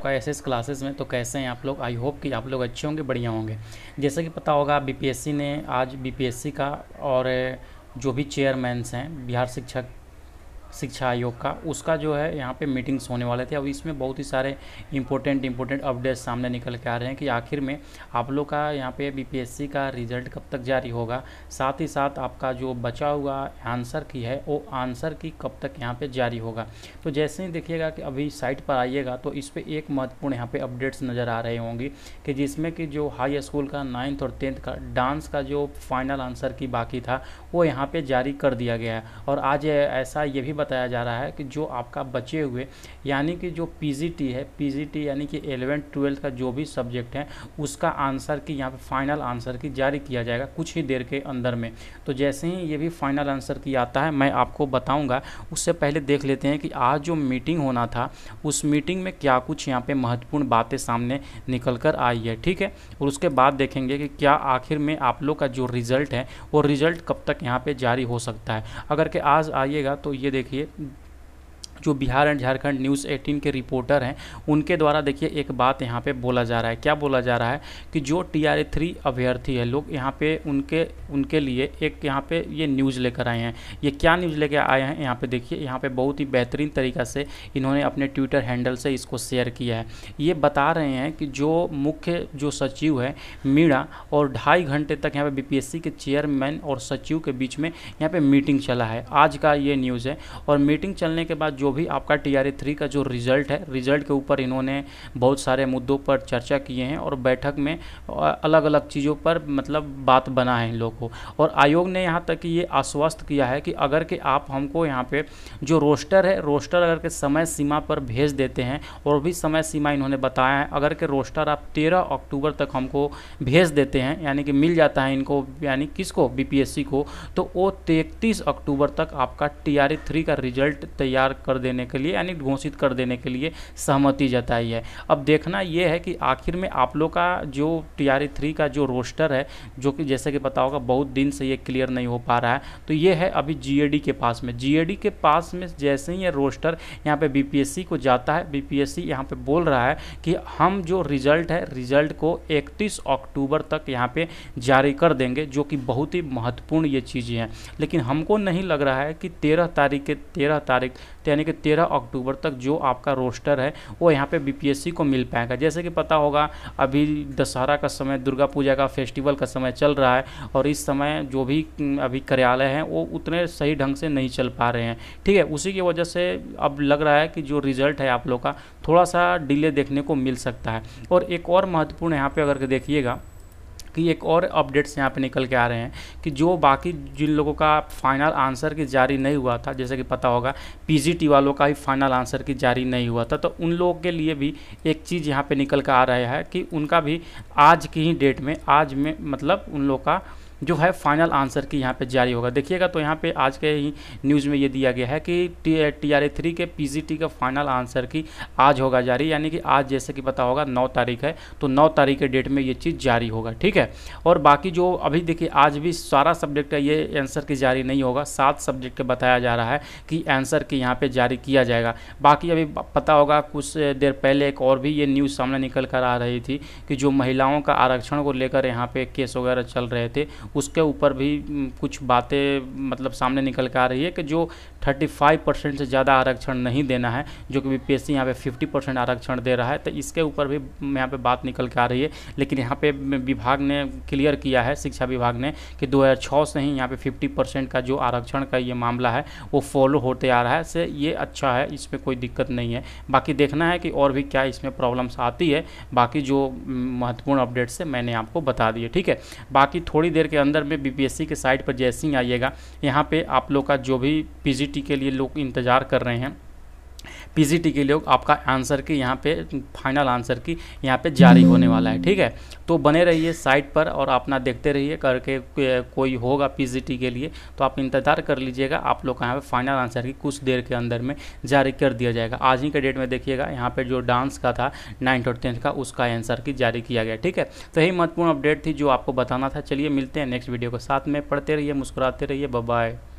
आपका S classes में तो कैसे हैं आप लोग आई होप कि आप लोग अच्छे होंगे बढ़िया होंगे जैसे कि पता होगा बीपीएससी ने आज बीपीएससी का और जो भी चेयरमैन्स हैं बिहार शिक्षक शिक्षा आयोग का उसका जो है यहाँ पे मीटिंग्स होने वाले थे अब इसमें बहुत ही सारे इम्पोर्टेंट इम्पोर्टेंट अपडेट्स सामने निकल के आ रहे हैं कि आखिर में आप लोग का यहाँ पे बीपीएससी का रिजल्ट कब तक जारी होगा साथ ही साथ आपका जो बचा हुआ आंसर की है वो आंसर की कब तक यहाँ पर जारी होगा तो जैसे ही देखिएगा कि अभी साइट पर आइएगा तो इस पर एक महत्वपूर्ण यहाँ पर अपडेट्स नज़र आ रहे होंगी कि जिसमें कि जो हाई स्कूल का नाइन्थ और टेंथ का डांस का जो फाइनल आंसर की बाकी था वो यहाँ पर जारी कर दिया गया है और आज ऐसा ये भी बताया जा रहा है कि जो आपका बचे हुए यानी कि जो पी है पी यानी कि एलेवेंथ ट्वेल्थ का जो भी सब्जेक्ट है उसका आंसर की यहाँ पे फाइनल आंसर की जारी किया जाएगा कुछ ही देर के अंदर में तो जैसे ही ये भी फाइनल आंसर की आता है मैं आपको बताऊँगा उससे पहले देख लेते हैं कि आज जो मीटिंग होना था उस मीटिंग में क्या कुछ यहाँ पर महत्वपूर्ण बातें सामने निकल कर आई है ठीक है और उसके बाद देखेंगे कि क्या आखिर में आप लोग का जो रिज़ल्ट है वो रिज़ल्ट कब तक यहाँ पर जारी हो सकता है अगर के आज आइएगा तो ये देखिए ทิ जो Bihar and Jharkhand news eighteen के रिपोर्टर हैं उनके द्वारा देखिए एक बात यहाँ पे बोला जा रहा है क्या बोला जा रहा है कि जो टी आर ए थ्री अभ्यर्थी है लोग यहाँ पे उनके उनके लिए एक यहाँ पे ये न्यूज़ लेकर आए हैं ये क्या न्यूज़ लेकर आए हैं यहाँ पे देखिए यहाँ पे बहुत ही बेहतरीन तरीका से इन्होंने अपने ट्विटर हैंडल से इसको शेयर किया है ये बता रहे हैं कि जो मुख्य जो सचिव है मीणा और ढाई घंटे तक यहाँ पर बी के चेयरमैन और सचिव के बीच में यहाँ पर मीटिंग चला है आज का ये न्यूज़ है और मीटिंग चलने के बाद जो भी आपका टी आर ए थ्री का जो रिजल्ट है रिजल्ट के ऊपर इन्होंने बहुत सारे मुद्दों पर चर्चा किए हैं और बैठक में अलग अलग चीज़ों पर मतलब बात बना है इन लोगों को और आयोग ने यहाँ तक ये आश्वस्त किया है कि अगर के आप हमको यहाँ पे जो रोस्टर है रोस्टर अगर के समय सीमा पर भेज देते हैं और भी समय सीमा इन्होंने बताया है अगर के रोस्टर आप तेरह अक्टूबर तक हमको भेज देते हैं यानी कि मिल जाता है इनको यानी किसको बीपीएससी को तो वो तैतीस अक्टूबर तक आपका टी आर थ्री का रिजल्ट तैयार कर देने के लिए यानी घोषित कर देने के लिए सहमति जताई है अब देखना यह है कि आखिर में आप लोग का जो टी आर थ्री का जो रोस्टर है जो कि जैसे कि पता होगा बहुत दिन से ये क्लियर नहीं हो पा रहा है तो ये है अभी जी के पास में जी के पास में जैसे ही ये रोस्टर यहाँ पे बी को जाता है बी पी यहाँ पे बोल रहा है कि हम जो रिजल्ट है रिजल्ट को 31 अक्टूबर तक यहाँ पे जारी कर देंगे जो कि बहुत ही महत्वपूर्ण ये चीज़ें हैं लेकिन हमको नहीं लग रहा है कि तेरह तारीख के तेरह तारीख तो यानी कि तेरह अक्टूबर तक जो आपका रोस्टर है वो यहाँ पे बीपीएससी को मिल पाएगा जैसे कि पता होगा अभी दशहरा का समय दुर्गा पूजा का फेस्टिवल का समय चल रहा है और इस समय जो भी अभी कार्यालय हैं वो उतने सही ढंग से नहीं चल पा रहे हैं ठीक है उसी की वजह से अब लग रहा है कि जो रिजल्ट है आप लोग का थोड़ा सा डिले देखने को मिल सकता है और एक और महत्वपूर्ण यहाँ पर अगर देखिएगा कि एक और अपडेट्स यहाँ पे निकल के आ रहे हैं कि जो बाकी जिन लोगों का फाइनल आंसर की जारी नहीं हुआ था जैसे कि पता होगा पीजीटी वालों का ही फाइनल आंसर की जारी नहीं हुआ था तो उन लोगों के लिए भी एक चीज़ यहाँ पर निकल के आ रहा है कि उनका भी आज की ही डेट में आज में मतलब उन लोग का जो है फाइनल आंसर की यहाँ पे जारी होगा देखिएगा तो यहाँ पे आज के ही न्यूज़ में ये दिया गया है कि T T R A three के पी जी टी का फाइनल आंसर की आज होगा जारी यानी कि आज जैसे कि पता होगा नौ तारीख है तो नौ तारीख के डेट में ये चीज़ जारी होगा ठीक है और बाकी जो अभी देखिए आज भी सारा सब्जेक्ट का ये आंसर की जारी नहीं होगा सात सब्जेक्ट का बताया जा रहा है कि आंसर की यहाँ पर जारी किया जाएगा बाकी अभी पता होगा कुछ देर पहले एक और भी ये न्यूज़ सामने निकल कर आ रही थी कि जो महिलाओं का आरक्षण को लेकर यहाँ पे केस वगैरह चल रहे थे उसके ऊपर भी कुछ बातें मतलब सामने निकल के आ रही है कि जो 35 परसेंट से ज़्यादा आरक्षण नहीं देना है जो कि बी पी एस सी यहाँ पर फिफ्टी परसेंट आरक्षण दे रहा है तो इसके ऊपर भी यहाँ पे बात निकल के आ रही है लेकिन यहाँ पे विभाग ने क्लियर किया है शिक्षा विभाग ने कि 2006 से ही यहाँ पे 50 परसेंट का जो आरक्षण का ये मामला है वो फॉलो होते आ रहा है से ये अच्छा है इसमें कोई दिक्कत नहीं है बाकी देखना है कि और भी क्या इसमें प्रॉब्लम्स आती है बाकी जो महत्वपूर्ण अपडेट्स है मैंने आपको बता दिए ठीक है बाकी थोड़ी देर के अंदर में बीपीएससी के साइट पर जैसे ही आइएगा यहाँ पे आप लोग का जो भी पीजीटी के लिए लोग इंतज़ार कर रहे हैं पीजीटी के लोग आपका आंसर की यहाँ पे फाइनल आंसर की यहाँ पे जारी होने वाला है ठीक है तो बने रहिए साइट पर और अपना देखते रहिए करके कोई होगा पीजीटी के लिए तो आप इंतज़ार कर लीजिएगा आप लोग का यहाँ पे फाइनल आंसर की कुछ देर के अंदर में जारी कर दिया जाएगा आज ही के डेट में देखिएगा यहाँ पर जो डांस का था नाइन्थ और टेंथ का उसका आंसर की जारी किया गया ठीक है तो यही महत्वपूर्ण अपडेट थी जो आपको बताना था चलिए मिलते हैं नेक्स्ट वीडियो के साथ में पढ़ते रहिए मुस्कुराते रहिए बाय